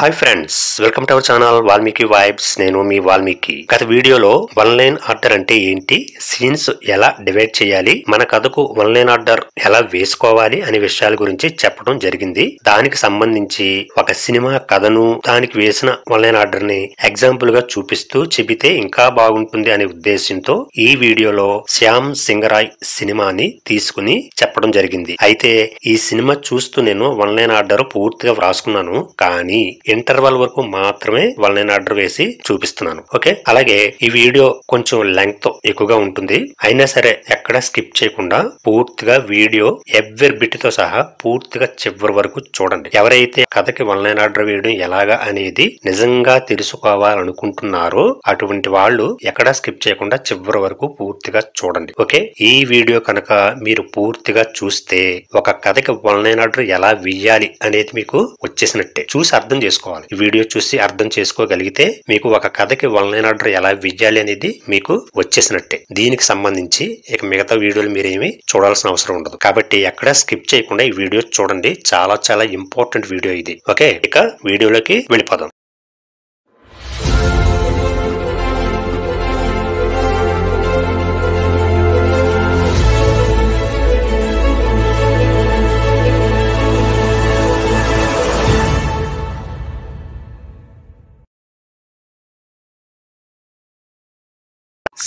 hi friends welcome to our channel Valmiki vibes నేను మీ వాల్మీకి గత వీడియోలో వన్ లైన్ ఆర్డర్ అంటే ఏంటి సీన్స్ ఎలా డివైడ్ చేయాలి మన కథకు వన్ లైన్ ఆర్డర్ ఎలా వేసుకోవాలి అనే విషయాల గురించి చెప్పడం జరిగింది దానికి సంబంధించి ఒక సినిమా కథను దానికి వేసిన వన్ లైన్ ఆర్డర్ ని ఎగ్జాంపుల్ గా చూపిస్తూ చెబితే ఇంకా బాగుంటుంది అనే ఉద్దేశంతో ఈ వీడియోలో శ్యామ్ సింగరాయ్ సినిమాని తీసుకుని చెప్పడం జరిగింది అయితే ఈ సినిమా చూస్తూ నేను వన్ లైన్ ఆర్డర్ పూర్తిగా వ్రాసుకున్నాను కానీ ఇంటర్వల్ వరకు మాత్రమే వాళ్ళని నేను ఆర్డర్ వేసి చూపిస్తున్నాను ఓకే అలాగే ఈ వీడియో కొంచెం లెంగ్త్ ఎక్కువగా ఉంటుంది అయినా సరే ఎక్కడ స్కిప్ చేయకుండా పూర్తిగా వీడియో బిట్ తో సహా పూర్తిగా చివరి వరకు చూడండి ఎవరైతే కథకి ఆన్లైన్ ఆర్డర్ వేయడం ఎలాగా అనేది నిజంగా తెలుసుకోవాలనుకుంటున్నారో అటువంటి వాళ్ళు ఎక్కడ స్కిప్ చేయకుండా చివరి వరకు పూర్తిగా చూడండి ఓకే ఈ వీడియో కనుక మీరు పూర్తిగా చూస్తే ఒక కథకి ఆన్లైన్ ఆర్డర్ ఎలా వేయాలి అనేది మీకు వచ్చేసినట్టే చూసి అర్థం చేసుకో చేసుకోవాలి ఈ వీడియో చూసి అర్థం చేసుకోగలిగితే మీకు ఒక కథకి వన్లైన్ ఆర్డర్ ఎలా ఇవ్వాలి అనేది మీకు వచ్చేసినట్టే దీనికి సంబంధించి ఇక మిగతా వీడియోలు మీరేమి చూడాల్సిన అవసరం ఉండదు కాబట్టి ఎక్కడ స్కిప్ చేయకుండా ఈ వీడియో చూడండి చాలా చాలా ఇంపార్టెంట్ వీడియో ఇది ఓకే ఇక వీడియోలోకి వెళ్ళిపోదాం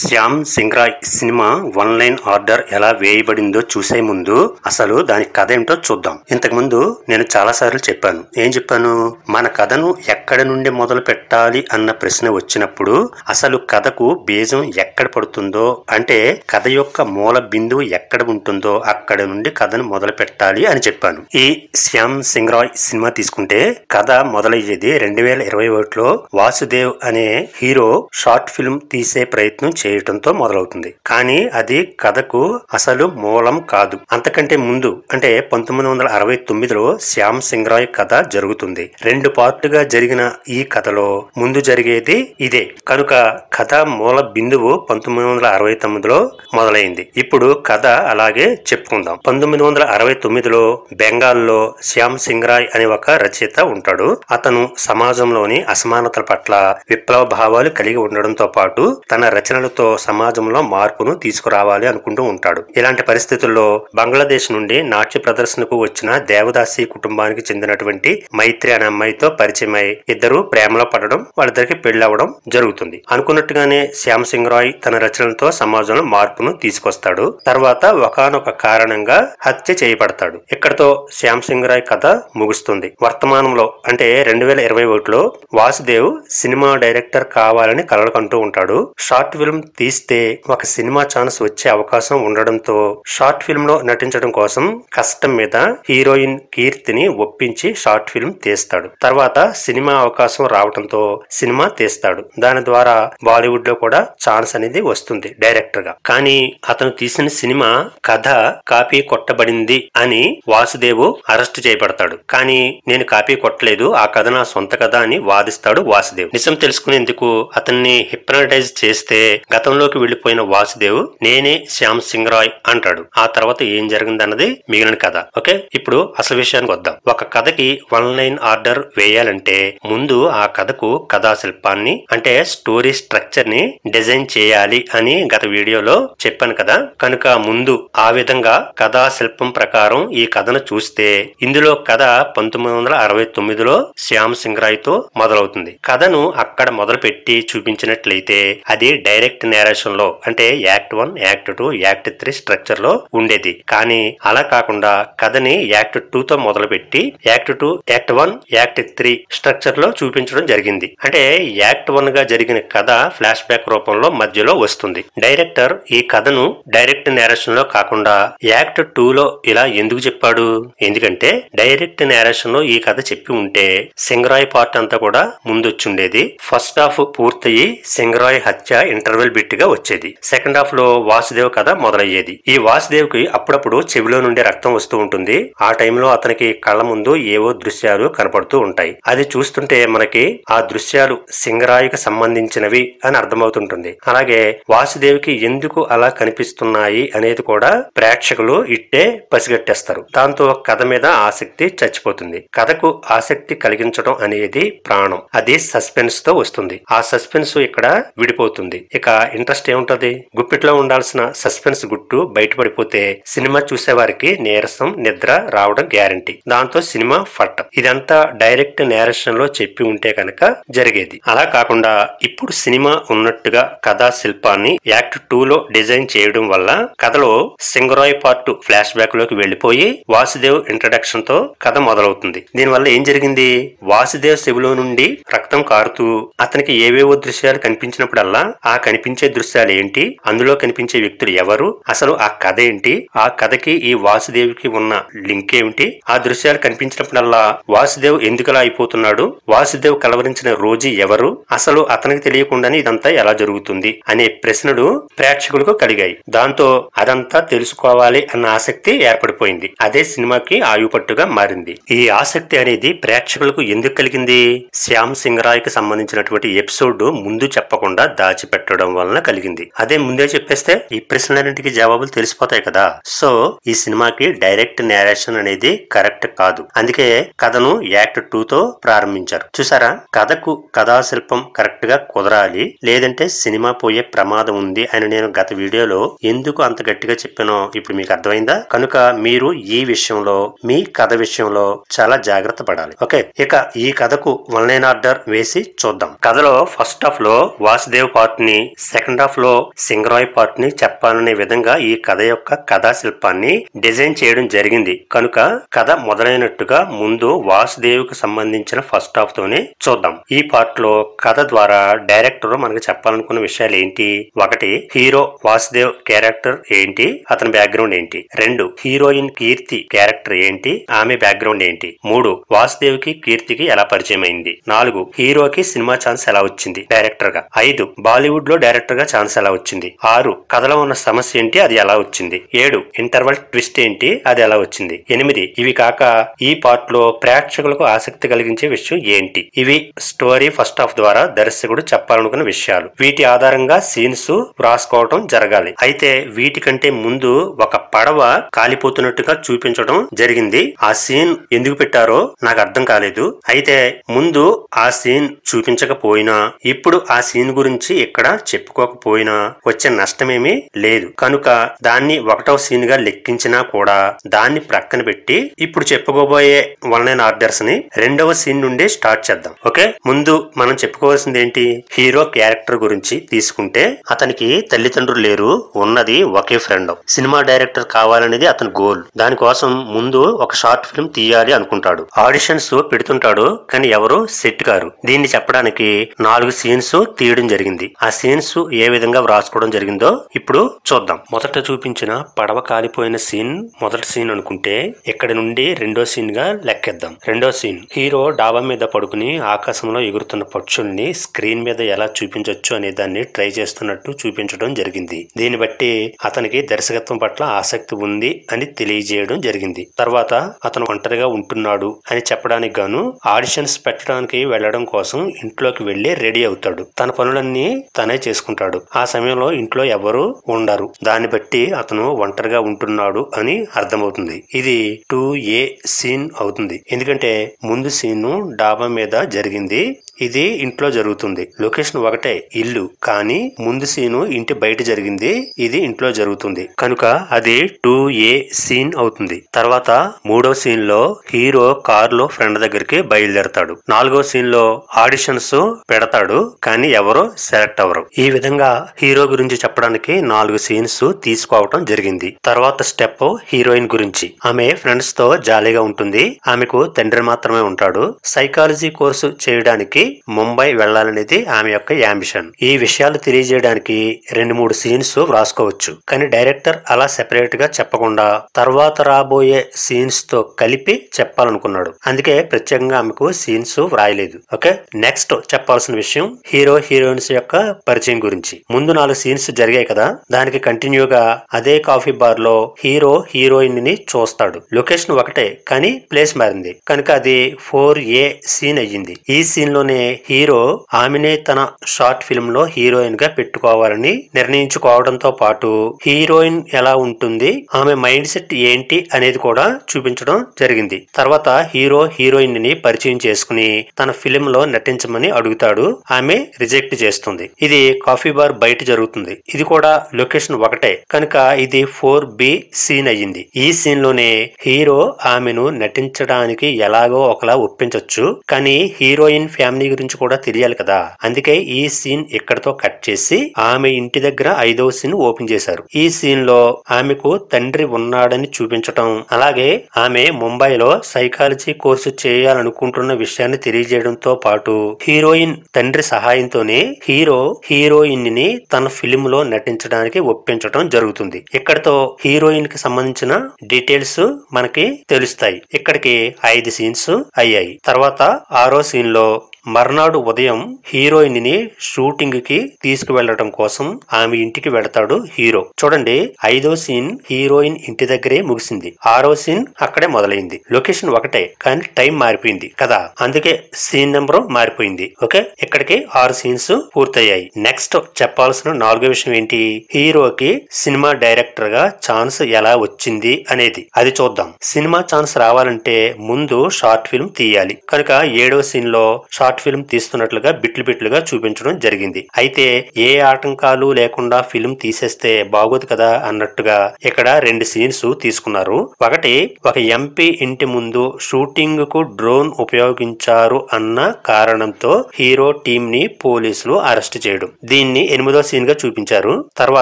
Shyam Singha Roy cinema one line order ఎలా వేయబడిందో చూసే ముందు అసలు దాని కథ ఏంటో చూద్దాం ఇంతకు ముందు నేను చాలా సార్లు చెప్పాను ఏం చెప్పాను మన కథను ఎక్కడ నుండి మొదలు పెట్టాలి అన్న ప్రశ్న వచ్చినప్పుడు అసలు కథకు బీజం ఎక్కడ పడుతుందో అంటే కథ యొక్క మూల బిందువు ఎక్కడ ఉంటుందో అక్కడ నుండి కథను మొదలు పెట్టాలి అని చెప్పాను ఈ శ్యామ్ సింగ్రాయ్ సినిమా తీసుకుంటే కథ మొదలయ్యేది రెండు వేల ఇరవై ఒకటిలో వాసుదేవ్ అనే హీరో షార్ట్ ఫిల్మ్ తీసే ప్రయత్నం చేయటంతో మొదలవుతుంది కానీ అది కథకు అసలు మూలం కాదు అంతకంటే ముందు అంటే పంతొమ్మిది వందల అరవై తొమ్మిదిలో శ్యామ్ సింగ్ రాయ్ కథ జరుగుతుంది రెండు పార్టుగా జరిగిన ఈ కథలో ముందు జరిగేది ఇదే కనుక కథ మూల బిందువు పంతొమ్మిది వందల అరవై తొమ్మిదిలో మొదలైంది ఇప్పుడు కథ అలాగే చెప్పుకుందాం పంతొమ్మిది వందల అరవై తొమ్మిదిలో బెంగాల్లో శ్యామ్ సింగ్ రాయ్ అనే ఒక రచయిత ఉంటాడు అతను సమాజంలోని అసమానతల పట్ల విప్లవ భావాలు కలిగి ఉండడంతో పాటు తన రచనల ఆలోచనతో సమాజంలో మార్పును తీసుకురావాలి అనుకుంటూ ఉంటాడు ఇలాంటి పరిస్థితుల్లో బంగ్లాదేశ్ నుండి నాట్య ప్రదర్శనకు వచ్చిన దేవదాసి కుటుంబానికి చెందినటువంటి మైత్రి అనే అమ్మాయితో పరిచయమై ఇద్దరు ప్రేమలో పడడం వాళ్ళిద్దరికి పెళ్ళవడం జరుగుతుంది అనుకున్నట్టుగానే శ్యామ్ సింగ్ రాయ్ తన రచనలతో సమాజంలో మార్పును తీసుకొస్తాడు తర్వాత ఒకనొక కారణంగా హత్య చేయబడతాడు ఇక్కడతో శ్యామ్ సింగ్ రాయ్ కథ ముగుస్తుంది వర్తమానంలో అంటే రెండు వేల ఇరవై ఒకటిలో వాసుదేవ్ సినిమా డైరెక్టర్ కావాలని కలలు కంటూ ఉంటాడు షార్ట్ ఫిల్మ్ తీస్తే ఒక సినిమా ఛాన్స్ వచ్చే అవకాశం ఉండడంతో షార్ట్ ఫిల్మ్ లో నటించడం కోసం కష్టం మీద హీరోయిన్ కీర్తిని ఒప్పించి షార్ట్ ఫిల్మ్ తీస్తాడు తర్వాత సినిమా అవకాశం రావడంతో సినిమా తీస్తాడు దాని ద్వారా బాలీవుడ్ లో కూడా ఛాన్స్ అనేది వస్తుంది డైరెక్టర్ గా కానీ అతను తీసిన సినిమా కథ కాపీ కొట్టబడింది అని వాసుదేవు అరెస్ట్ చేయబడతాడు కానీ నేను కాపీ కొట్టలేదు ఆ కథ నా సొంత కథ అని వాదిస్తాడు వాసుదేవ్ నిజం తెలుసుకునేందుకు అతన్ని హిప్నటైజ్ చేస్తే గతంలోకి వెళ్లిపోయిన వాసుదేవ్ నేనే శ్యామ్ సింగ్ రాయ్ అంటాడు ఆ తర్వాత ఏం జరిగిందన్నది మిగిలిన కథ ఓకే ఇప్పుడు అసలు విషయానికి వద్దాం ఒక కథకి వన్ లైన్ ఆర్డర్ వేయాలంటే ముందు ఆ కథకు కథా శిల్పాన్ని అంటే స్టోరీ స్ట్రక్చర్ ని డిజైన్ చేయాలి అని గత వీడియోలో చెప్పాను కదా కనుక ముందు ఆ విధంగా కథా శిల్పం ప్రకారం ఈ కథను చూస్తే ఇందులో కథ పంతొమ్మిది వందల అరవై తొమ్మిదిలో శ్యామ్ సింగ్ రాయ్ తో మొదలవుతుంది కథను అక్కడ మొదలుపెట్టి చూపించినట్లయితే అది డైరెక్ట్ నేరేషన్ నేరేషన్లో అంటే act one act two act three structure లో ఉండేది కానీ అలా కాకుండా కథని యాక్ట్ టూ తో మొదలుపెట్టి act two act one act three స్ట్రక్చర్లో చూపించడం జరిగింది అంటే యాక్ట్ వన్ గా జరిగిన కథ ఫ్లాష్ బ్యాక్ రూపంలో మధ్యలో వస్తుంది డైరెక్టర్ ఈ కథను డైరెక్ట్ నేరేషన్ లో కాకుండా యాక్ట్ టూ లో ఇలా ఎందుకు చెప్పాడు ఎందుకంటే డైరెక్ట్ నేరేషన్ లో ఈ కథ చెప్పి ఉంటే సింగరాయ్ పార్ట్ అంతా కూడా ముందొచ్చుండేది ఫస్ట్ హాఫ్ పూర్తయి సింగరాయ్ హత్య ఇంటర్వెల్ గా వచ్చేది సెకండ్ హాఫ్ లో వాసుదేవ్ కథ మొదలయ్యేది ఈ వాసుదేవ్ కి అప్పుడప్పుడు చెవిలో నుండి రక్తం వస్తూ ఉంటుంది ఆ టైంలో అతనికి కళ్ళ ముందు ఏవో దృశ్యాలు కనపడుతూ ఉంటాయి అది చూస్తుంటే మనకి ఆ దృశ్యాలు సింగరాయికి సంబంధించినవి అని అర్థమవుతుంటుంది అలాగే వాసుదేవికి ఎందుకు అలా కనిపిస్తున్నాయి అనేది కూడా ప్రేక్షకులు ఇట్టే పసిగట్టేస్తారు దాంతో కథ మీద ఆసక్తి చచ్చిపోతుంది కథకు ఆసక్తి కలిగించడం అనేది ప్రాణం అది సస్పెన్స్ తో వస్తుంది ఆ సస్పెన్స్ ఇక్కడ విడిపోతుంది ఇక ఇంట్రెస్ట్ ఏముంటది గుప్పిట్లో ఉండాల్సిన సస్పెన్స్ గుట్టు బయటపడిపోతే సినిమా చూసేవారికి నీరసం నిద్ర రావడం గ్యారంటీ దాంతో సినిమా ఫట్ ఇదంతా డైరెక్ట్ నేరేషన్ లో చెప్పి ఉంటే కనుక జరిగేది అలా కాకుండా ఇప్పుడు సినిమా ఉన్నట్టుగా కథా శిల్పాన్ని యాక్ట్ టూ లో డిజైన్ చేయడం వల్ల కథలో సింగరాయ్ పార్ట్ ఫ్లాష్ బ్యాక్ లోకి వెళ్లిపోయి వాసుదేవ్ ఇంట్రడక్షన్ తో కథ మొదలవుతుంది దీనివల్ల ఏం జరిగింది వాసుదేవ్ శివులో నుండి రక్తం కారుతూ అతనికి ఏవేవో దృశ్యాలు కనిపించినప్పుడల్లా ఆ కనిపించ కనిపించే దృశ్యాలేంటి అందులో కనిపించే వ్యక్తులు ఎవరు అసలు ఆ కథ ఏంటి ఆ కథకి ఈ వాసుదేవికి ఉన్న లింక్ ఏమిటి ఆ దృశ్యాలు కనిపించినప్పుడల్లా వాసుదేవ్ ఎందుకలా అయిపోతున్నాడు వాసుదేవ్ కలవరించిన రోజు ఎవరు అసలు అతనికి తెలియకుండానే ఇదంతా ఎలా జరుగుతుంది అనే ప్రశ్నలు ప్రేక్షకులకు కలిగాయి దాంతో అదంతా తెలుసుకోవాలి అన్న ఆసక్తి ఏర్పడిపోయింది అదే సినిమాకి ఆయుపట్టుగా మారింది ఈ ఆసక్తి అనేది ప్రేక్షకులకు ఎందుకు కలిగింది శ్యామ్ సింగరాయ్ కి సంబంధించినటువంటి ఎపిసోడ్ ముందు చెప్పకుండా దాచిపెట్టడం వలన కలిగింది అదే ముందే చెప్పేస్తే ఈ ప్రశ్నలన్నింటికి జవాబులు తెలిసిపోతాయి కదా సో ఈ సినిమాకి డైరెక్ట్ నేరేషన్ అనేది కరెక్ట్ కాదు అందుకే కథను యాక్ట్ టూ తో ప్రారంభించారు చూసారా కథకు కథాశిల్పం కరెక్ట్ గా కుదరాలి లేదంటే సినిమా పోయే ప్రమాదం ఉంది అని నేను గత వీడియోలో ఎందుకు అంత గట్టిగా చెప్పానో ఇప్పుడు మీకు అర్థమైందా కనుక మీరు ఈ విషయంలో మీ కథ విషయంలో చాలా జాగ్రత్త పడాలి ఓకే ఇక ఈ కథకు వన్ లైన్ ఆర్డర్ వేసి చూద్దాం కథలో ఫస్ట్ హాఫ్ లో వాసుదేవ్ పాత్ ని సెకండ్ హాఫ్లో సింగరాయ్ పార్ట్ ని చెప్పాలనే విధంగా ఈ కథ యొక్క కథాశిల్పాన్ని డిజైన్ చేయడం జరిగింది కనుక కథ మొదలైనట్టుగా ముందు వాసుదేవికి సంబంధించిన ఫస్ట్ హాఫ్ తోనే చూద్దాం ఈ పార్ట్ లో కథ ద్వారా డైరెక్టర్ మనకు చెప్పాలనుకున్న విషయాలు ఏంటి ఒకటి హీరో వాసుదేవ్ క్యారెక్టర్ ఏంటి అతని బ్యాక్గ్రౌండ్ ఏంటి రెండు హీరోయిన్ కీర్తి క్యారెక్టర్ ఏంటి ఆమె బ్యాక్గ్రౌండ్ ఏంటి మూడు వాసుదేవ్ కి కీర్తికి ఎలా పరిచయం అయింది నాలుగు హీరోకి సినిమా ఛాన్స్ ఎలా వచ్చింది డైరెక్టర్ గా ఐదు బాలీవుడ్ లో డైరెక్టర్ గా ఛాన్స్ ఎలా వచ్చింది ఆరు కథలో ఉన్న సమస్య ఏంటి అది ఎలా వచ్చింది ఏడు ఇంటర్వల్ ట్విస్ట్ ఏంటి అది ఎలా వచ్చింది ఎనిమిది ఇవి కాక ఈ పార్ట్ లో ప్రేక్షకులకు ఆసక్తి కలిగించే విషయం ఏంటి ఇవి స్టోరీ ఫస్ట్ హాఫ్ ద్వారా దర్శకుడు చెప్పాలనుకున్న విషయాలు వీటి ఆధారంగా సీన్స్ వ్రాసుకోవటం జరగాలి అయితే వీటికంటే ముందు ఒక పడవ కాలిపోతున్నట్టుగా చూపించడం జరిగింది ఆ సీన్ ఎందుకు పెట్టారో నాకు అర్థం కాలేదు అయితే ముందు ఆ సీన్ చూపించకపోయినా ఇప్పుడు ఆ సీన్ గురించి ఇక్కడ చెప్పారు చెప్పుకోకపోయినా వచ్చే నష్టమేమీ లేదు కనుక దాన్ని ఒకటవ సీన్ గా లెక్కించినా కూడా దాన్ని ప్రక్కన పెట్టి ఇప్పుడు చెప్పుకోబోయే వన్ లైన్ ఆర్డర్స్ ని రెండవ సీన్ నుండి స్టార్ట్ చేద్దాం ఓకే ముందు మనం చెప్పుకోవాల్సింది ఏంటి హీరో క్యారెక్టర్ గురించి తీసుకుంటే అతనికి తల్లిదండ్రులు లేరు ఉన్నది ఒకే ఫ్రెండ్ సినిమా డైరెక్టర్ కావాలనేది అతని గోల్ దానికోసం ముందు ఒక షార్ట్ ఫిల్మ్ తీయాలి అనుకుంటాడు ఆడిషన్స్ పెడుతుంటాడు కానీ ఎవరు సెట్ కారు దీన్ని చెప్పడానికి నాలుగు సీన్స్ తీయడం జరిగింది ఆ సీన్స్ ఏ విధంగా వ్రాసుకోవడం జరిగిందో ఇప్పుడు చూద్దాం మొదట చూపించిన పడవ కాలిపోయిన సీన్ మొదటి సీన్ అనుకుంటే ఇక్కడ నుండి రెండో సీన్ గా లెక్కేద్దాం రెండో సీన్ హీరో డాబా మీద పడుకుని ఆకాశంలో ఎగురుతున్న పక్షుల్ని స్క్రీన్ మీద ఎలా చూపించవచ్చు అనే దాన్ని ట్రై చేస్తున్నట్టు చూపించడం జరిగింది దీన్ని బట్టి అతనికి దర్శకత్వం పట్ల ఆసక్తి ఉంది అని తెలియజేయడం జరిగింది తర్వాత అతను ఒంటరిగా ఉంటున్నాడు అని చెప్పడానికి గాను ఆడిషన్స్ పెట్టడానికి వెళ్లడం కోసం ఇంట్లోకి వెళ్లి రెడీ అవుతాడు తన పనులన్నీ తనే చేసుకుంటాడు చేసుకుంటాడు ఆ సమయంలో ఇంట్లో ఎవరు ఉండరు దాన్ని బట్టి అతను ఒంటరిగా ఉంటున్నాడు అని అర్థమవుతుంది ఇది టూ ఏ సీన్ అవుతుంది ఎందుకంటే ముందు సీను డాబా మీద జరిగింది ఇది ఇంట్లో జరుగుతుంది లొకేషన్ ఒకటే ఇల్లు కానీ ముందు సీను ఇంటి బయట జరిగింది ఇది ఇంట్లో జరుగుతుంది కనుక అది టూ ఏ సీన్ అవుతుంది తర్వాత మూడో సీన్ లో హీరో కార్ లో ఫ్రెండ్ దగ్గరికి బయలుదేరతాడు నాలుగో సీన్ లో ఆడిషన్స్ పెడతాడు కానీ ఎవరో సెలెక్ట్ అవ్వరు ఈ విధంగా హీరో గురించి చెప్పడానికి నాలుగు సీన్స్ తీసుకోవటం జరిగింది తర్వాత స్టెప్ హీరోయిన్ గురించి ఆమె ఫ్రెండ్స్ తో జాలీగా ఉంటుంది ఆమెకు తండ్రి మాత్రమే ఉంటాడు సైకాలజీ కోర్సు చేయడానికి ముంబై వెళ్లాలనేది ఆమె యొక్క యాంబిషన్ ఈ విషయాలు తెలియజేయడానికి రెండు మూడు సీన్స్ వ్రాసుకోవచ్చు కానీ డైరెక్టర్ అలా సెపరేట్ గా చెప్పకుండా తర్వాత రాబోయే సీన్స్ తో కలిపి చెప్పాలనుకున్నాడు అందుకే ప్రత్యేకంగా ఆమెకు సీన్స్ వ్రాయలేదు ఓకే నెక్స్ట్ చెప్పాల్సిన విషయం హీరో హీరోయిన్స్ యొక్క పరిచయం గురించి ముందు నాలుగు సీన్స్ జరిగాయి కదా దానికి కంటిన్యూగా అదే కాఫీ బార్ లో హీరో హీరోయిన్ ని చూస్తాడు లొకేషన్ ఒకటే కానీ ప్లేస్ మారింది కనుక అది ఫోర్ ఏ సీన్ అయ్యింది ఈ సీన్ లోనే హీరో ఆమెనే తన షార్ట్ ఫిల్మ్ లో హీరోయిన్ గా పెట్టుకోవాలని నిర్ణయించుకోవడంతో పాటు హీరోయిన్ ఎలా ఉంటుంది ఆమె మైండ్ సెట్ ఏంటి అనేది కూడా చూపించడం జరిగింది తర్వాత హీరో హీరోయిన్ ని పరిచయం చేసుకుని తన ఫిలిం లో నటించమని అడుగుతాడు ఆమె రిజెక్ట్ చేస్తుంది ఇది కాఫీ బార్ బయట జరుగుతుంది ఇది కూడా లొకేషన్ ఒకటే కనుక ఇది ఫోర్ బి సీన్ అయ్యింది ఈ సీన్ లోనే హీరో ఆమెను నటించడానికి ఎలాగో ఒకలా ఒప్పించవచ్చు కానీ హీరోయిన్ ఫ్యామిలీ గురించి కూడా తెలియాలి కదా అందుకే ఈ సీన్ ఇక్కడతో కట్ చేసి ఆమె ఇంటి దగ్గర ఐదవ సీన్ ఓపెన్ చేశారు ఈ సీన్ లో ఆమెకు తండ్రి ఉన్నాడని చూపించటం అలాగే ఆమె ముంబైలో సైకాలజీ కోర్సు చేయాలనుకుంటున్న విషయాన్ని తెలియజేయడంతో పాటు హీరోయిన్ తండ్రి సహాయంతోనే హీరో హీరో హీరోయిన్ని తన ఫిలిం లో నటించడానికి ఒప్పించడం జరుగుతుంది ఇక్కడతో హీరోయిన్ కి సంబంధించిన డీటెయిల్స్ మనకి తెలుస్తాయి ఇక్కడికి ఐదు సీన్స్ అయ్యాయి తర్వాత ఆరో సీన్ లో మర్నాడు ఉదయం హీరోయిన్ ని షూటింగ్ కి తీసుకువెళ్లడం కోసం ఆమె ఇంటికి వెళతాడు హీరో చూడండి ఐదో సీన్ హీరోయిన్ ఇంటి దగ్గరే ముగిసింది ఆరో సీన్ అక్కడే మొదలైంది లొకేషన్ ఒకటే కానీ టైం మారిపోయింది కదా అందుకే సీన్ నెంబర్ మారిపోయింది ఓకే ఇక్కడికి ఆరు సీన్స్ పూర్తయ్యాయి నెక్స్ట్ చెప్పాల్సిన నాలుగో విషయం ఏంటి హీరోకి సినిమా డైరెక్టర్ గా ఛాన్స్ ఎలా వచ్చింది అనేది అది చూద్దాం సినిమా ఛాన్స్ రావాలంటే ముందు షార్ట్ ఫిల్మ్ తీయాలి కనుక ఏడో సీన్ లో షార్ట్ షార్ట్ ఫిల్మ్ తీస్తున్నట్లుగా బిట్లు బిట్లుగా చూపించడం జరిగింది అయితే ఏ ఆటంకాలు లేకుండా ఫిల్మ్ తీసేస్తే బాగోదు కదా అన్నట్టుగా ఇక్కడ రెండు సీన్స్ తీసుకున్నారు ఒకటి ఒక ఎంపీ ఇంటి ముందు షూటింగ్ కు డ్రోన్ ఉపయోగించారు అన్న కారణంతో హీరో టీమ్ ని పోలీసులు అరెస్ట్ చేయడం దీన్ని ఎనిమిదో సీన్ గా చూపించారు తర్వాత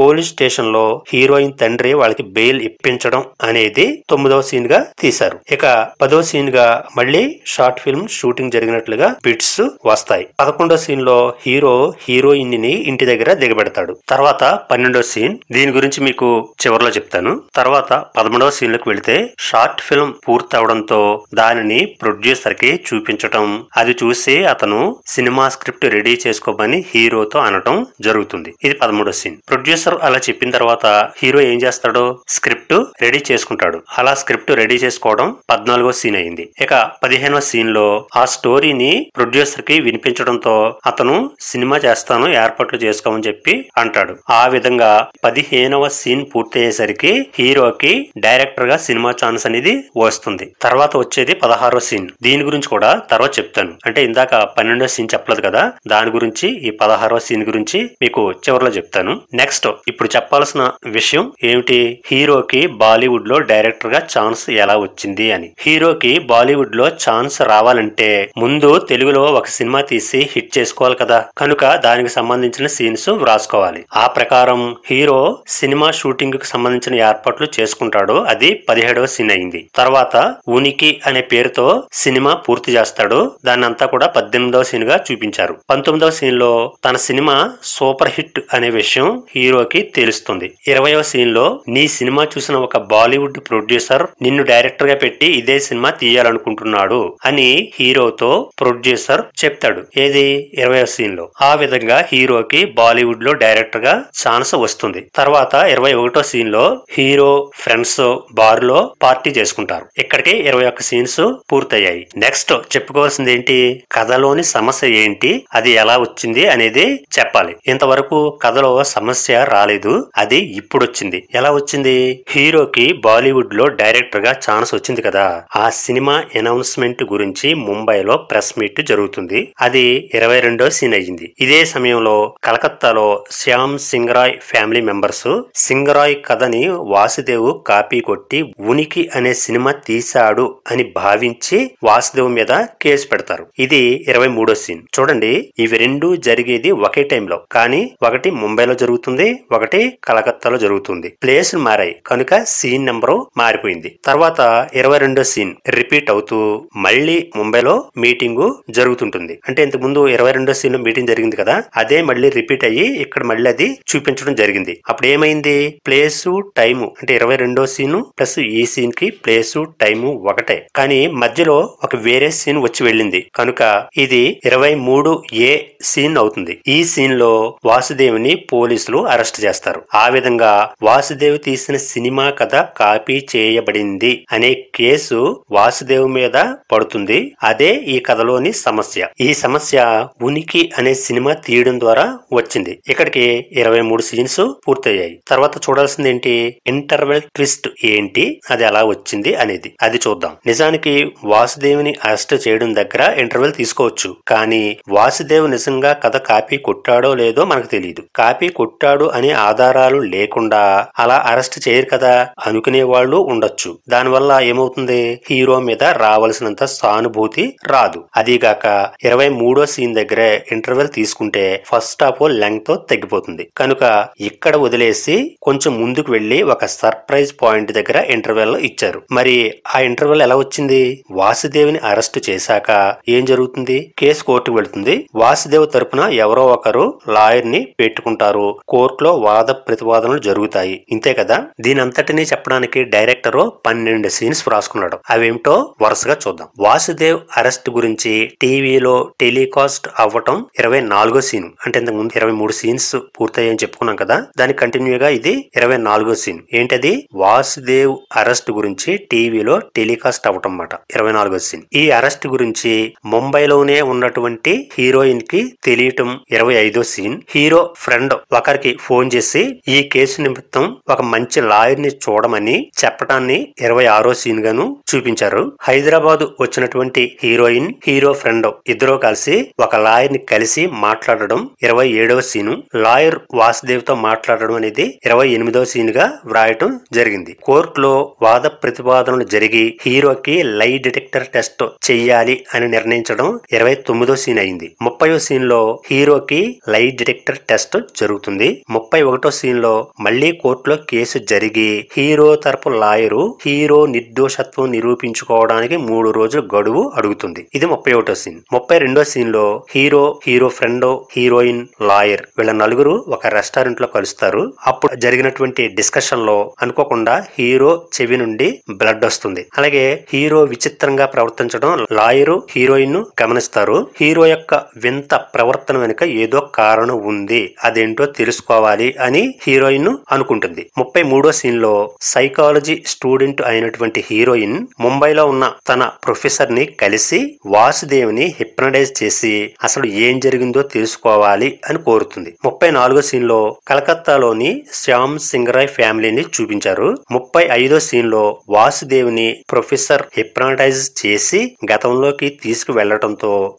పోలీస్ స్టేషన్ లో హీరోయిన్ తండ్రి వాళ్ళకి బెయిల్ ఇప్పించడం అనేది తొమ్మిదో సీన్ గా తీశారు ఇక పదో సీన్ గా మళ్ళీ షార్ట్ ఫిల్మ్ షూటింగ్ జరిగినట్లుగా బిట్స్ వస్తాయి పదకొండో సీన్ లో హీరో హీరోయిన్ ని ఇంటి దగ్గర దిగబెడతాడు తర్వాత పన్నెండో సీన్ దీని గురించి మీకు చివరిలో చెప్తాను తర్వాత పదమూడవ సీన్ లకు వెళితే షార్ట్ ఫిల్మ్ పూర్తి అవడంతో దానిని ప్రొడ్యూసర్ కి చూపించటం అది చూసి అతను సినిమా స్క్రిప్ట్ రెడీ చేసుకోమని హీరోతో అనటం జరుగుతుంది ఇది పదమూడో సీన్ ప్రొడ్యూసర్ అలా చెప్పిన తర్వాత హీరో ఏం చేస్తాడో స్క్రిప్ట్ రెడీ చేసుకుంటాడు అలా స్క్రిప్ట్ రెడీ చేసుకోవడం పద్నాలుగో సీన్ అయింది ఇక పదిహేనో సీన్ లో ఆ స్టోరీని ప్రొడ్యూసర్ కి వినిపించడంతో అతను సినిమా చేస్తాను ఏర్పాట్లు చేసుకోమని చెప్పి అంటాడు ఆ విధంగా పదిహేనవ సీన్ పూర్తయ్యేసరికి హీరోకి డైరెక్టర్ గా సినిమా ఛాన్స్ అనేది వస్తుంది తర్వాత వచ్చేది పదహారో సీన్ దీని గురించి కూడా తర్వాత చెప్తాను అంటే ఇందాక పన్నెండో సీన్ చెప్పలేదు కదా దాని గురించి ఈ పదహారో సీన్ గురించి మీకు చివరిలో చెప్తాను నెక్స్ట్ ఇప్పుడు చెప్పాల్సిన విషయం ఏమిటి హీరోకి బాలీవుడ్ లో డైరెక్టర్ గా ఛాన్స్ ఎలా వచ్చింది అని హీరోకి బాలీవుడ్ లో ఛాన్స్ రావాలంటే ముందు తెలుగులో ఒక సినిమా తీసి హిట్ చేసుకోవాలి కదా కనుక దానికి సంబంధించిన సీన్స్ వ్రాసుకోవాలి ఆ ప్రకారం హీరో సినిమా షూటింగ్ కు సంబంధించిన ఏర్పాట్లు చేసుకుంటాడు అది పదిహేడవ సీన్ అయింది తర్వాత ఉనికి అనే పేరుతో సినిమా పూర్తి చేస్తాడు అంతా కూడా పద్దెనిమిదవ సీన్ గా చూపించారు పంతొమ్మిదవ సీన్ లో తన సినిమా సూపర్ హిట్ అనే విషయం హీరోకి తెలుస్తుంది ఇరవయవ సీన్ లో నీ సినిమా చూసిన ఒక బాలీవుడ్ ప్రొడ్యూసర్ నిన్ను డైరెక్టర్ గా పెట్టి ఇదే సినిమా తీయాలనుకుంటున్నాడు అని హీరోతో ప్రొడ్యూ ప్రొడ్యూసర్ చెప్తాడు ఏది ఇరవై సీన్ లో ఆ విధంగా హీరోకి బాలీవుడ్ లో డైరెక్టర్ గా ఛాన్స్ వస్తుంది తర్వాత ఇరవై ఒకటో సీన్ లో హీరో ఫ్రెండ్స్ బార్ లో పార్టీ చేసుకుంటారు ఇక్కడికి ఇరవై ఒక్క సీన్స్ పూర్తయ్యాయి నెక్స్ట్ చెప్పుకోవాల్సింది ఏంటి కథలోని సమస్య ఏంటి అది ఎలా వచ్చింది అనేది చెప్ప చెప్పాలి ఇంతవరకు కథలో సమస్య రాలేదు అది ఇప్పుడొచ్చింది ఎలా వచ్చింది హీరోకి బాలీవుడ్ లో డైరెక్టర్ గా ఛాన్స్ వచ్చింది కదా ఆ సినిమా అనౌన్స్మెంట్ గురించి ముంబైలో ప్రెస్ మీట్ జరుగుతుంది అది ఇరవై రెండో సీన్ అయ్యింది ఇదే సమయంలో కలకత్తాలో శ్యామ్ సింగరాయ్ ఫ్యామిలీ మెంబర్స్ సింగరాయ్ కథని వాసుదేవ్ కాపీ కొట్టి ఉనికి అనే సినిమా తీశాడు అని భావించి వాసుదేవ్ మీద కేసు పెడతారు ఇది ఇరవై మూడో సీన్ చూడండి ఇవి రెండు జరిగేది ఒకే టైం టైంలో కానీ ఒకటి ముంబైలో జరుగుతుంది ఒకటి కలకత్తాలో జరుగుతుంది ప్లేస్ మారాయి కనుక సీన్ నెంబరు మారిపోయింది తర్వాత ఇరవై రెండో సీన్ రిపీట్ అవుతూ మళ్ళీ ముంబైలో మీటింగ్ జరుగుతుంటుంది అంటే ఇంతకు ముందు ఇరవై రెండో సీన్ లో మీటింగ్ జరిగింది కదా అదే మళ్ళీ రిపీట్ అయ్యి ఇక్కడ మళ్ళీ అది చూపించడం జరిగింది అప్పుడు ఏమైంది ప్లేసు టైము అంటే ఇరవై రెండో సీన్ ప్లస్ ఈ సీన్ కి ప్లేసు టైము ఒకటే కానీ మధ్యలో ఒక వేరే సీన్ వచ్చి వెళ్ళింది కనుక ఇది ఇరవై మూడు ఏ సీన్ అవుతుంది ఈ సీన్ దీనిలో వాసుదేవిని పోలీసులు అరెస్ట్ చేస్తారు ఆ విధంగా వాసుదేవ్ తీసిన సినిమా కథ కాపీ చేయబడింది అనే కేసు వాసుదేవ్ మీద పడుతుంది అదే ఈ కథలోని సమస్య ఈ సమస్య ఉనికి అనే సినిమా తీయడం ద్వారా వచ్చింది ఇక్కడికి ఇరవై మూడు సీజన్స్ పూర్తయ్యాయి తర్వాత చూడాల్సింది ఏంటి ఇంటర్వెల్ ట్విస్ట్ ఏంటి అది ఎలా వచ్చింది అనేది అది చూద్దాం నిజానికి వాసుదేవిని అరెస్ట్ చేయడం దగ్గర ఇంటర్వెల్ తీసుకోవచ్చు కానీ వాసుదేవ్ నిజంగా కథ కాపీ కొట్టాడు కొట్టాడో లేదో మనకు తెలియదు కాపీ కొట్టాడు అనే ఆధారాలు లేకుండా అలా అరెస్ట్ చేయరు కదా అనుకునే వాళ్ళు ఉండొచ్చు దానివల్ల ఏమవుతుంది హీరో మీద రావలసినంత సానుభూతి రాదు అదీగాక ఇరవై మూడో సీన్ దగ్గరే ఇంటర్వెల్ తీసుకుంటే ఫస్ట్ హాఫ్ లెంగ్త్ తో తగ్గిపోతుంది కనుక ఇక్కడ వదిలేసి కొంచెం ముందుకు వెళ్లి ఒక సర్ప్రైజ్ పాయింట్ దగ్గర ఇంటర్వెల్ ఇచ్చారు మరి ఆ ఇంటర్వెల్ ఎలా వచ్చింది వాసుదేవిని అరెస్ట్ చేశాక ఏం జరుగుతుంది కేసు కోర్టు వెళుతుంది వాసుదేవ్ తరపున ఎవరో ఒకరు లాయర్ని పెట్టుకుంటారు కోర్టులో వాద ప్రతివాదనలు జరుగుతాయి ఇంతే కదా దీని అంతటినీ చెప్పడానికి డైరెక్టర్ పన్నెండు సీన్స్ రాసుకున్నాడు అవేమిటో వరుసగా చూద్దాం వాసుదేవ్ అరెస్ట్ గురించి టీవీలో టెలికాస్ట్ అవ్వటం ఇరవై నాలుగో సీన్ అంటే ఇంతకు ముందు ఇరవై మూడు సీన్స్ పూర్తయ్యని చెప్పుకున్నాం కదా దాని కంటిన్యూగా ఇది ఇరవై నాలుగో సీన్ ఏంటది వాసుదేవ్ అరెస్ట్ గురించి టీవీలో టెలికాస్ట్ అవ్వటం అన్నమాట ఇరవై నాలుగో సీన్ ఈ అరెస్ట్ గురించి ముంబైలోనే ఉన్నటువంటి హీరోయిన్ కి తెలియటం ఇరవై ఐదో సీన్ హీరో ఫ్రెండ్ ఒకరికి ఫోన్ చేసి ఈ కేసు నిమిత్తం ఒక మంచి లాయర్ ని చూడమని చెప్పటాన్ని ఇరవై ఆరో సీన్ గాను చూపించారు హైదరాబాద్ వచ్చినటువంటి హీరోయిన్ హీరో ఫ్రెండ్ ఇద్దరూ కలిసి ఒక లాయర్ ని కలిసి మాట్లాడడం ఇరవై ఏడవ సీను లాయర్ వాసుదేవ్ తో మాట్లాడడం అనేది ఇరవై ఎనిమిదవ సీన్ గా వ్రాయటం జరిగింది కోర్టులో వాద ప్రతిపాదనలు జరిగి హీరోకి లై డిటెక్టర్ టెస్ట్ చెయ్యాలి అని నిర్ణయించడం ఇరవై తొమ్మిదో సీన్ అయింది ముప్పై సీన్ లో హీరోకి లైవ్ డిటెక్టర్ టెస్ట్ జరుగుతుంది ముప్పై ఒకటో సీన్ లో మళ్లీ కోర్టులో కేసు జరిగి హీరో తరపు లాయరు హీరో నిర్దోషత్వం నిరూపించుకోవడానికి మూడు రోజులు గడువు అడుగుతుంది ఇది ముప్పై ఒకటో సీన్ ముప్పై రెండో సీన్ లో hero hero friend heroine lawyer వీళ్ళ నలుగురు ఒక రెస్టారెంట్ లో కలుస్తారు అప్పుడు జరిగినటువంటి డిస్కషన్ లో అనుకోకుండా హీరో చెవి నుండి బ్లడ్ వస్తుంది అలాగే హీరో విచిత్రంగా ప్రవర్తించడం లాయరు హీరోయిన్ గమనిస్తారు హీరో యొక్క వింత ప్రవర్తన వెనుక ఏదో కారణం ఉంది అదేంటో తెలుసుకోవాలి అని హీరోయిన్ అనుకుంటుంది ముప్పై మూడో సీన్ లో సైకాలజీ స్టూడెంట్ అయినటువంటి హీరోయిన్ ముంబైలో ఉన్న తన ప్రొఫెసర్ ని కలిసి వాసుదేవిని హిప్నటైజ్ చేసి అసలు ఏం జరిగిందో తెలుసుకోవాలి అని కోరుతుంది ముప్పై నాలుగో సీన్ లో కలకత్తాలోని శ్యామ్ సింగరాయ్ ఫ్యామిలీని చూపించారు ముప్పై ఐదో సీన్ లో వాసుదేవ్ని ప్రొఫెసర్ హిప్నటైజ్ చేసి గతంలోకి తీసుకు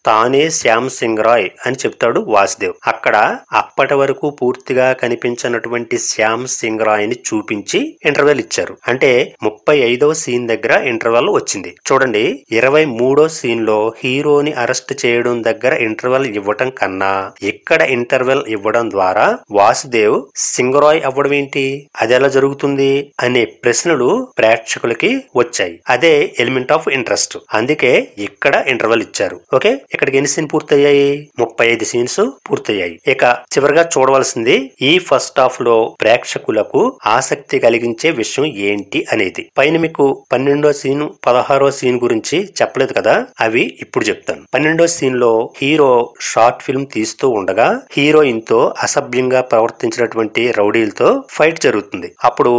తానే శ్యామ్ సింగరాయ్ అని చెప్తాడు వాసుదేవ్ అక్కడ అప్పటి వరకు పూర్తిగా కనిపించినటువంటి శ్యామ్ సింగ్ ని చూపించి ఇంటర్వెల్ ఇచ్చారు అంటే ముప్పై ఐదవ సీన్ దగ్గర ఇంటర్వెల్ వచ్చింది చూడండి ఇరవై మూడో సీన్ లో హీరోని అరెస్ట్ చేయడం దగ్గర ఇంటర్వెల్ ఇవ్వటం కన్నా ఇక్కడ ఇంటర్వెల్ ఇవ్వడం ద్వారా వాసుదేవ్ సింగ్ రాయ్ అవ్వడం ఏంటి అది ఎలా జరుగుతుంది అనే ప్రశ్నలు ప్రేక్షకులకి వచ్చాయి అదే ఎలిమెంట్ ఆఫ్ ఇంట్రెస్ట్ అందుకే ఇక్కడ ఇంటర్వెల్ ఇచ్చారు ఓకే ఇక్కడికి ఎన్ని సీన్ పూర్తయ్యాయి ముప్పై ఐదు సీన్స్ పూర్తి పూర్తయ్యాయి ఇక చివరిగా చూడవలసింది ఈ ఫస్ట్ హాఫ్ లో ప్రేక్షకులకు ఆసక్తి కలిగించే విషయం ఏంటి అనేది పైన మీకు పన్నెండో సీన్ పదహారో సీన్ గురించి చెప్పలేదు కదా అవి ఇప్పుడు చెప్తాను పన్నెండో సీన్ లో హీరో షార్ట్ ఫిల్మ్ తీస్తూ ఉండగా హీరోయిన్ తో అసభ్యంగా ప్రవర్తించినటువంటి రౌడీలతో ఫైట్ జరుగుతుంది అప్పుడు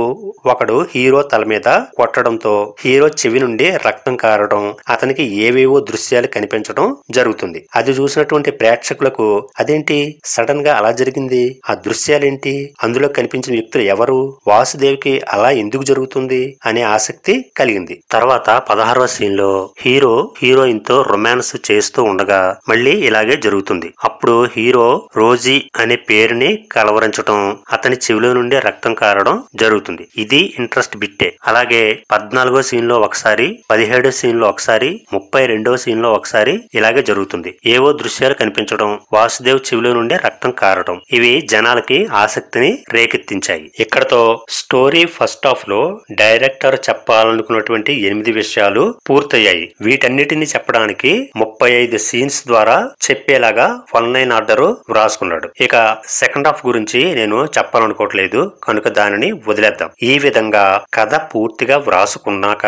ఒకడు హీరో తల మీద కొట్టడంతో హీరో చెవి నుండి రక్తం కారడం అతనికి ఏవేవో దృశ్యాలు కనిపించడం జరుగుతుంది అది చూసినటువంటి ప్రేక్షకులకు అదేంటి సడన్ గా అలా జరిగింది ఆ దృశ్యాలేంటి అందులో కనిపించిన వ్యక్తులు ఎవరు వాసుదేవికి అలా ఎందుకు జరుగుతుంది అనే ఆసక్తి కలిగింది తర్వాత పదహారవ సీన్ లో హీరో హీరోయిన్ తో రొమాన్స్ చేస్తూ ఉండగా మళ్ళీ ఇలాగే జరుగుతుంది అప్పుడు హీరో రోజీ అనే పేరుని కలవరించడం అతని చెవిలో నుండి రక్తం కారడం జరుగుతుంది ఇది ఇంట్రెస్ట్ బిట్టే అలాగే పద్నాలుగో సీన్ లో ఒకసారి పదిహేడో సీన్ లో ఒకసారి ముప్పై రెండో సీన్ లో ఒకసారి ఇలాగే జరుగుతుంది ఏవో దృశ్యాలు కనిపించడం వాసుదేవ్ చెవిలో శరీరం నుండి రక్తం కారడం ఇవి జనాలకి ఆసక్తిని రేకెత్తించాయి ఇక్కడతో స్టోరీ ఫస్ట్ హాఫ్ లో డైరెక్టర్ చెప్పాలనుకున్నటువంటి ఎనిమిది విషయాలు పూర్తయ్యాయి వీటన్నిటిని చెప్పడానికి ముప్పై ఐదు సీన్స్ ద్వారా చెప్పేలాగా వన్ లైన్ ఆర్డర్ వ్రాసుకున్నాడు ఇక సెకండ్ హాఫ్ గురించి నేను చెప్పాలనుకోవట్లేదు కనుక దానిని వదిలేద్దాం ఈ విధంగా కథ పూర్తిగా వ్రాసుకున్నాక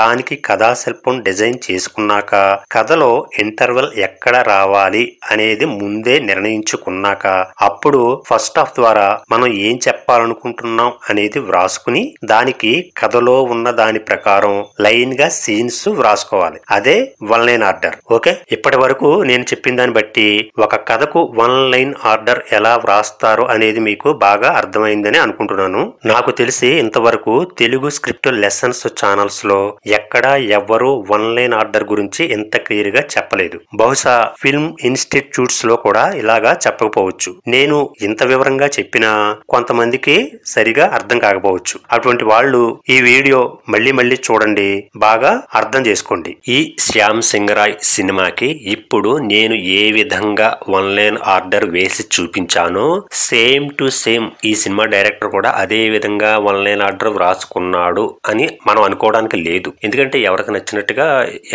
దానికి కథాశిల్పం డిజైన్ చేసుకున్నాక కథలో ఇంటర్వెల్ ఎక్కడ రావాలి అనేది ముందే నిర్ణయించు నిర్ణయించుకున్నాక అప్పుడు ఫస్ట్ హాఫ్ ద్వారా మనం ఏం చెప్పాలనుకుంటున్నాం అనేది వ్రాసుకుని దానికి కథలో ఉన్న దాని ప్రకారం లైన్ గా సీన్స్ వ్రాసుకోవాలి అదే వన్ లైన్ ఆర్డర్ ఓకే ఇప్పటి వరకు నేను చెప్పిన దాన్ని బట్టి ఒక కథకు వన్ లైన్ ఆర్డర్ ఎలా వ్రాస్తారు అనేది మీకు బాగా అర్థమైందని అనుకుంటున్నాను నాకు తెలిసి ఇంతవరకు తెలుగు స్క్రిప్ట్ లెసన్స్ ఛానల్స్ లో ఎక్కడా ఎవ్వరూ వన్ లైన్ ఆర్డర్ గురించి ఇంత క్లియర్ గా చెప్పలేదు బహుశా ఫిల్మ్ ఇన్స్టిట్యూట్స్ లో కూడా ఇలాగా చెప్పకపోవచ్చు నేను ఇంత వివరంగా చెప్పినా కొంతమందికి సరిగా అర్థం కాకపోవచ్చు అటువంటి వాళ్ళు ఈ వీడియో మళ్ళీ మళ్ళీ చూడండి బాగా అర్థం చేసుకోండి ఈ శ్యామ్ సింగరాయ్ సినిమాకి ఇప్పుడు నేను ఏ విధంగా ఆన్లైన్ ఆర్డర్ వేసి చూపించానో సేమ్ టు సేమ్ ఈ సినిమా డైరెక్టర్ కూడా అదే విధంగా ఆన్లైన్ ఆర్డర్ వ్రాసుకున్నాడు అని మనం అనుకోవడానికి లేదు ఎందుకంటే ఎవరికి నచ్చినట్టుగా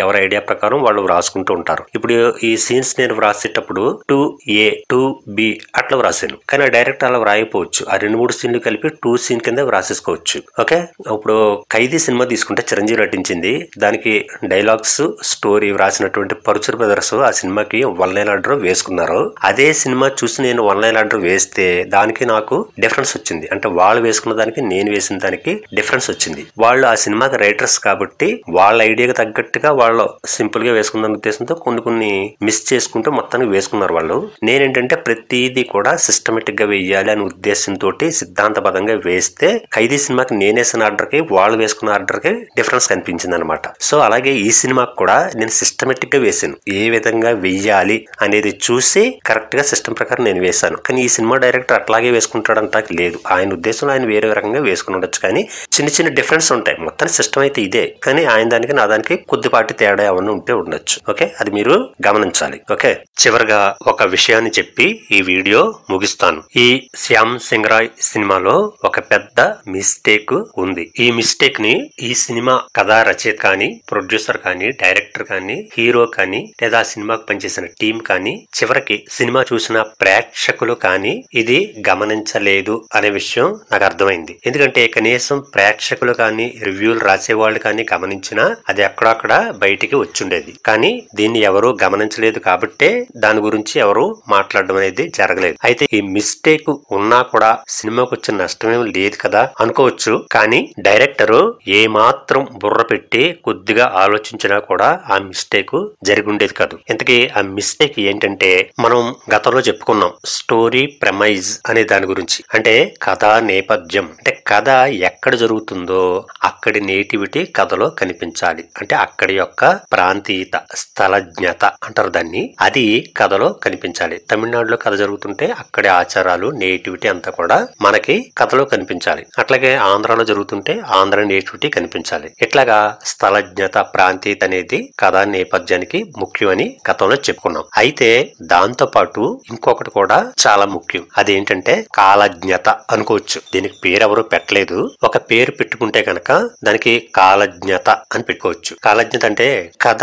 ఎవరి ఐడియా ప్రకారం వాళ్ళు వ్రాసుకుంటూ ఉంటారు ఇప్పుడు ఈ సీన్స్ నేను వ్రాసేటప్పుడు టూ ఏ టూ బి అట్లా వ్రాసాను కానీ డైరెక్ట్ అలా వ్రాయపోవచ్చు ఆ రెండు మూడు సీన్లు కలిపి టూ సీన్ కింద వ్రాసేసుకోవచ్చు ఓకే ఇప్పుడు ఖైదీ సినిమా తీసుకుంటే చిరంజీవి నటించింది దానికి డైలాగ్స్ స్టోరీ వ్రాసినటువంటి పరుచుర బ్రదర్స్ ఆ సినిమాకి వన్ లైన్ ఆర్డర్ వేసుకున్నారు అదే సినిమా చూసి నేను వన్ లైన్ ఆర్డర్ వేస్తే దానికి నాకు డిఫరెన్స్ వచ్చింది అంటే వాళ్ళు వేసుకున్న దానికి నేను వేసిన దానికి డిఫరెన్స్ వచ్చింది వాళ్ళు ఆ సినిమాకి రైటర్స్ కాబట్టి వాళ్ళ ఐడియాకి తగ్గట్టుగా వాళ్ళు సింపుల్ గా వేసుకున్న ఉద్దేశంతో కొన్ని కొన్ని మిస్ చేసుకుంటూ మొత్తానికి వేసుకున్నారు వాళ్ళు నేనేంటంటే and ప్రతిదీ కూడా సిస్టమేటిక్గా వేయాలి అనే ఉద్దేశంతో సిద్ధాంతబద్ధంగా వేస్తే ఖైదీ సినిమాకి నేనేసిన ఆర్డర్కి వాళ్ళు వేసుకున్న ఆర్డర్కి డిఫరెన్స్ కనిపించింది అనమాట సో అలాగే ఈ సినిమాకి కూడా నేను సిస్టమేటిక్గా వేసాను ఏ విధంగా వెయ్యాలి అనేది చూసి కరెక్ట్గా సిస్టమ్ ప్రకారం నేను వేశాను కానీ ఈ సినిమా డైరెక్టర్ అట్లాగే వేసుకుంటాడంట లేదు ఆయన ఉద్దేశంలో ఆయన వేరే రకంగా వేసుకుని ఉండొచ్చు కానీ చిన్న చిన్న డిఫరెన్స్ ఉంటాయి మొత్తం సిస్టమ్ అయితే ఇదే కానీ ఆయన దానికి నా దానికి కొద్దిపాటి తేడా ఏమన్నా ఉంటే ఉండొచ్చు ఓకే అది మీరు గమనించాలి ఓకే చివరిగా ఒక విషయాన్ని చెప్పి ఈ వీడియో ముగిస్తాను ఈ శ్యామ్ సింగ్ రాయ్ సినిమాలో ఒక పెద్ద మిస్టేక్ ఉంది ఈ మిస్టేక్ ని ఈ సినిమా కథా రచయిత కానీ ప్రొడ్యూసర్ కానీ డైరెక్టర్ కానీ హీరో కానీ లేదా సినిమాకు పనిచేసిన టీం కానీ చివరికి సినిమా చూసిన ప్రేక్షకులు కానీ ఇది గమనించలేదు అనే విషయం నాకు అర్థమైంది ఎందుకంటే కనీసం ప్రేక్షకులు కానీ రివ్యూలు రాసేవాళ్ళు కానీ గమనించినా అది అక్కడక్కడ బయటికి వచ్చిండేది కానీ దీన్ని ఎవరూ గమనించలేదు కాబట్టే దాని గురించి ఎవరు మాట్లాడడం అనేది జరగలేదు అయితే ఈ మిస్టేక్ ఉన్నా కూడా సినిమాకు వచ్చిన నష్టమేం లేదు కదా అనుకోవచ్చు కానీ డైరెక్టర్ ఏ మాత్రం బుర్ర పెట్టి కొద్దిగా ఆలోచించినా కూడా ఆ మిస్టేక్ జరిగి ఉండేది కాదు ఇంతకీ ఆ మిస్టేక్ ఏంటంటే మనం గతంలో చెప్పుకున్నాం స్టోరీ ప్రమైజ్ అనే దాని గురించి అంటే కథ నేపథ్యం అంటే కథ ఎక్కడ జరుగుతుందో అక్కడి నేటివిటీ కథలో కనిపించాలి అంటే అక్కడి యొక్క ప్రాంతీయత స్థలజ్ఞత అంటారు దాన్ని అది కథలో కనిపించాలి తమిళనాడులో ఇంట్లో కథ జరుగుతుంటే అక్కడి ఆచారాలు నేటివిటీ అంతా కూడా మనకి కథలో కనిపించాలి అట్లాగే ఆంధ్రలో జరుగుతుంటే ఆంధ్ర నేటివిటీ కనిపించాలి ఇట్లాగా స్థలజ్ఞత ప్రాంతీయత అనేది కథా నేపథ్యానికి ముఖ్యమని గతంలో చెప్పుకున్నాం అయితే దాంతో పాటు ఇంకొకటి కూడా చాలా ముఖ్యం అదేంటంటే కాలజ్ఞత అనుకోవచ్చు దీనికి పేరు ఎవరు పెట్టలేదు ఒక పేరు పెట్టుకుంటే గనక దానికి కాలజ్ఞత అని పెట్టుకోవచ్చు కాలజ్ఞత అంటే కథ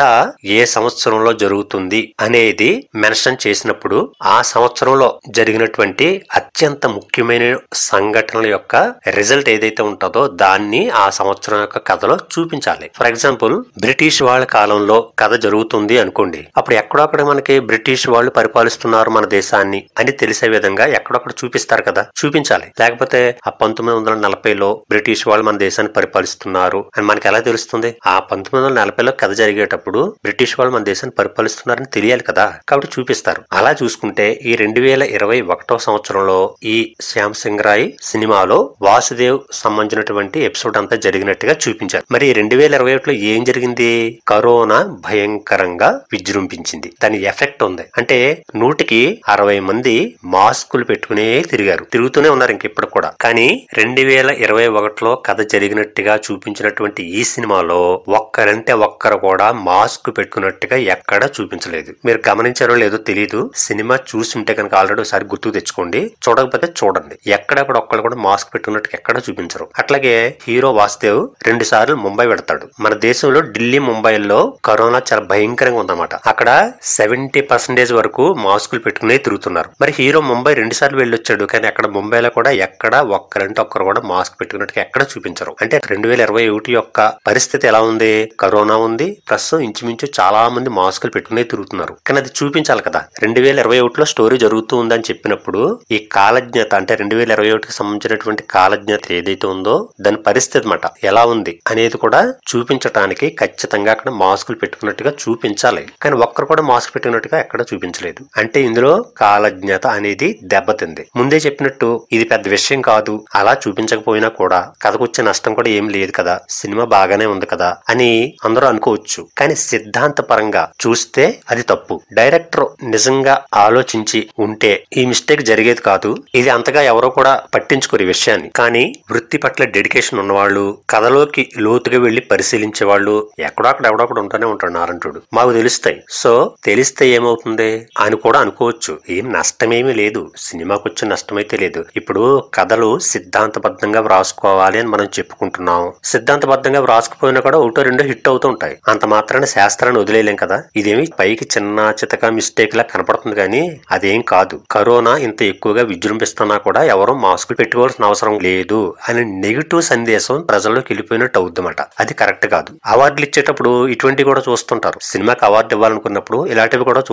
ఏ సంవత్సరంలో జరుగుతుంది అనేది మెన్షన్ చేసినప్పుడు ఆ సంవత్సరం సంవత్సరంలో జరిగినటువంటి అత్యంత ముఖ్యమైన సంఘటనల యొక్క రిజల్ట్ ఏదైతే ఉంటుందో దాన్ని ఆ సంవత్సరం యొక్క కథలో చూపించాలి ఫర్ ఎగ్జాంపుల్ బ్రిటిష్ వాళ్ళ కాలంలో కథ జరుగుతుంది అనుకోండి అప్పుడు ఎక్కడొక్కడ మనకి బ్రిటిష్ వాళ్ళు పరిపాలిస్తున్నారు మన దేశాన్ని అని తెలిసే విధంగా ఎక్కడొక్కడ చూపిస్తారు కదా చూపించాలి లేకపోతే ఆ పంతొమ్మిది వందల నలభైలో బ్రిటిష్ వాళ్ళు మన దేశాన్ని పరిపాలిస్తున్నారు అని మనకి ఎలా తెలుస్తుంది ఆ పంతొమ్మిది వందల నలభైలో కథ జరిగేటప్పుడు బ్రిటిష్ వాళ్ళు మన దేశాన్ని పరిపాలిస్తున్నారని తెలియాలి కదా కాబట్టి చూపిస్తారు అలా చూసుకుంటే ఈ ఈ రెండు వేల ఇరవై ఒకటో సంవత్సరంలో ఈ శ్యామ్ సింగ్ రాయ్ సినిమాలో వాసుదేవ్ సంబంధించినటువంటి ఎపిసోడ్ అంతా జరిగినట్టుగా చూపించారు మరి రెండు వేల ఇరవై ఒకటిలో ఏం జరిగింది కరోనా భయంకరంగా విజృంభించింది దాని ఎఫెక్ట్ ఉంది అంటే నూటికి అరవై మంది మాస్కులు పెట్టుకునే తిరిగారు తిరుగుతూనే ఉన్నారు ఇంక ఇప్పుడు కూడా కానీ రెండు వేల ఇరవై ఒకటిలో కథ జరిగినట్టుగా చూపించినటువంటి ఈ సినిమాలో ఒక్కరంటే ఒక్కరు కూడా మాస్క్ పెట్టుకున్నట్టుగా ఎక్కడా చూపించలేదు మీరు గమనించారో లేదో తెలియదు సినిమా చూసి చూస్తుంటే కనుక ఆల్రెడీ ఒకసారి గుర్తు తెచ్చుకోండి చూడకపోతే చూడండి ఎక్కడ ఒక్కళ్ళు కూడా మాస్క్ పెట్టుకున్నట్టు ఎక్కడ చూపించరు అట్లాగే హీరో వాసుదేవ్ రెండు సార్లు ముంబై పెడతాడు మన దేశంలో ఢిల్లీ ముంబైలో కరోనా చాలా భయంకరంగా ఉందన్నమాట అక్కడ సెవెంటీ పర్సెంటేజ్ వరకు మాస్కులు పెట్టుకునే తిరుగుతున్నారు మరి హీరో ముంబై రెండు సార్లు వెళ్ళొచ్చాడు కానీ అక్కడ ముంబైలో కూడా ఎక్కడ ఒక్కరంటే ఒక్కరు కూడా మాస్క్ పెట్టుకున్నట్టు ఎక్కడ చూపించరు అంటే రెండు వేల ఇరవై ఒకటి యొక్క పరిస్థితి ఎలా ఉంది కరోనా ఉంది ప్రస్తుతం ఇంచుమించు చాలా మంది మాస్కులు పెట్టుకునే తిరుగుతున్నారు కానీ అది చూపించాలి కదా రెండు వేల ఇరవై ఒకటిలో స్టోరీ జరుగుతూ ఉందని చెప్పినప్పుడు ఈ కాలజ్ఞత అంటే రెండు వేల ఇరవై ఒకటికి సంబంధించినటువంటి కాలజ్ఞత ఏదైతే ఉందో దాని పరిస్థితి అనమాట ఎలా ఉంది అనేది కూడా చూపించడానికి ఖచ్చితంగా అక్కడ మాస్కులు పెట్టుకున్నట్టుగా చూపించాలి కానీ ఒక్కరు కూడా మాస్క్ పెట్టుకున్నట్టుగా ఎక్కడ చూపించలేదు అంటే ఇందులో కాలజ్ఞత అనేది దెబ్బతింది ముందే చెప్పినట్టు ఇది పెద్ద విషయం కాదు అలా చూపించకపోయినా కూడా కథకు వచ్చే నష్టం కూడా ఏం లేదు కదా సినిమా బాగానే ఉంది కదా అని అందరూ అనుకోవచ్చు కానీ సిద్ధాంతపరంగా చూస్తే అది తప్పు డైరెక్టర్ నిజంగా ఆలోచించి గురించి ఉంటే ఈ మిస్టేక్ జరిగేది కాదు ఇది అంతగా ఎవరో కూడా పట్టించుకోరు విషయాన్ని కానీ వృత్తి పట్ల డెడికేషన్ ఉన్నవాళ్ళు కథలోకి లోతుగా వెళ్లి పరిశీలించే వాళ్ళు ఎక్కడో అక్కడ ఎవడొక్కడ ఉంటూనే ఉంటాడు నారంటుడు మాకు తెలుస్తాయి సో తెలిస్తే ఏమవుతుంది అని కూడా అనుకోవచ్చు ఏం నష్టమేమీ లేదు సినిమాకు వచ్చిన నష్టమైతే లేదు ఇప్పుడు కథలు సిద్ధాంతబద్ధంగా వ్రాసుకోవాలి అని మనం చెప్పుకుంటున్నాం సిద్ధాంతబద్ధంగా వ్రాసుకుపోయినా కూడా ఒకటో రెండో హిట్ అవుతూ ఉంటాయి అంత మాత్రాన శాస్త్రాన్ని వదిలేయలేం కదా ఇదేమి పైకి చిన్న చితక మిస్టేక్ లా కనపడుతుంది కానీ అది అదేం కాదు కరోనా ఇంత ఎక్కువగా విజృంభిస్తున్నా కూడా ఎవరూ మాస్కులు పెట్టుకోవాల్సిన అవసరం లేదు అనే నెగిటివ్ సందేశం ప్రజల్లోకి వెళ్ళిపోయినట్టు అవుద్దమాట అది కరెక్ట్ కాదు అవార్డులు ఇచ్చేటప్పుడు ఇటువంటి కూడా చూస్తుంటారు సినిమాకి అవార్డు ఇవ్వాలనుకున్నప్పుడు ఇలాంటివి కూడా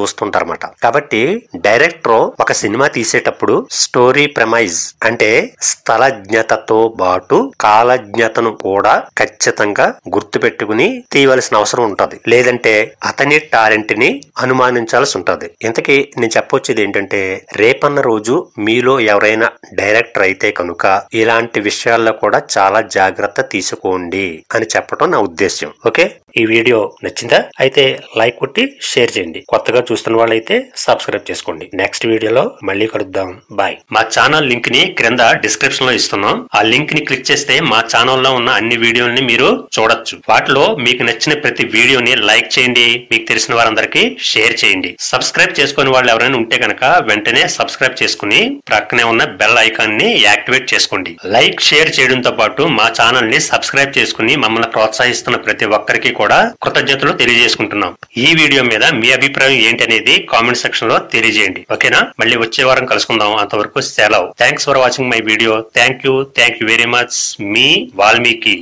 అనమాట కాబట్టి డైరెక్టర్ ఒక సినిమా తీసేటప్పుడు స్టోరీ ప్రమైజ్ అంటే స్థలజ్ఞతతో పాటు కాలజ్ఞతను కూడా ఖచ్చితంగా గుర్తుపెట్టుకుని తీయవలసిన అవసరం ఉంటది లేదంటే అతని టాలెంట్ ని అనుమానించాల్సి ఉంటది ఇంతకీ నేను చెప్పొచ్చేది చెప్పేది ఏంటంటే రేపన్న రోజు మీలో ఎవరైనా డైరెక్టర్ అయితే కనుక ఇలాంటి విషయాల్లో కూడా చాలా జాగ్రత్త తీసుకోండి అని చెప్పడం నా ఉద్దేశ్యం ఓకే ఈ వీడియో నచ్చిందా అయితే లైక్ కొట్టి షేర్ చేయండి కొత్తగా చూస్తున్న వాళ్ళైతే సబ్స్క్రైబ్ చేసుకోండి నెక్స్ట్ వీడియోలో మళ్ళీ కలుద్దాం బాయ్ మా ఛానల్ లింక్ ని క్రింద డిస్క్రిప్షన్ లో ఇస్తున్నాం ఆ లింక్ ని క్లిక్ చేస్తే మా ఛానల్లో ఉన్న అన్ని వీడియోల్ని మీరు చూడొచ్చు వాటిలో మీకు నచ్చిన ప్రతి వీడియోని లైక్ చేయండి మీకు తెలిసిన వారందరికీ షేర్ చేయండి సబ్స్క్రైబ్ చేసుకుని వాళ్ళు ఎవరైనా ఉంటే గనక వెంటనే సబ్స్క్రైబ్ చేసుకుని ప్రక్కనే ఉన్న బెల్ ఐకాన్ ని యాక్టివేట్ చేసుకోండి లైక్ షేర్ చేయడంతో పాటు మా ఛానల్ ని సబ్స్క్రైబ్ చేసుకుని మమ్మల్ని ప్రోత్సహిస్తున్న ప్రతి ఒక్కరికి కూడా కృతజ్ఞతలు తెలియజేసుకుంటున్నాం ఈ వీడియో మీద మీ అభిప్రాయం ఏంటనేది కామెంట్ సెక్షన్ లో తెలియజేయండి ఓకేనా మళ్ళీ వచ్చే వారం కలుసుకుందాం అంతవరకు సెలవు thanks for watching my video thank you thank you very much మీ వాల్మీకి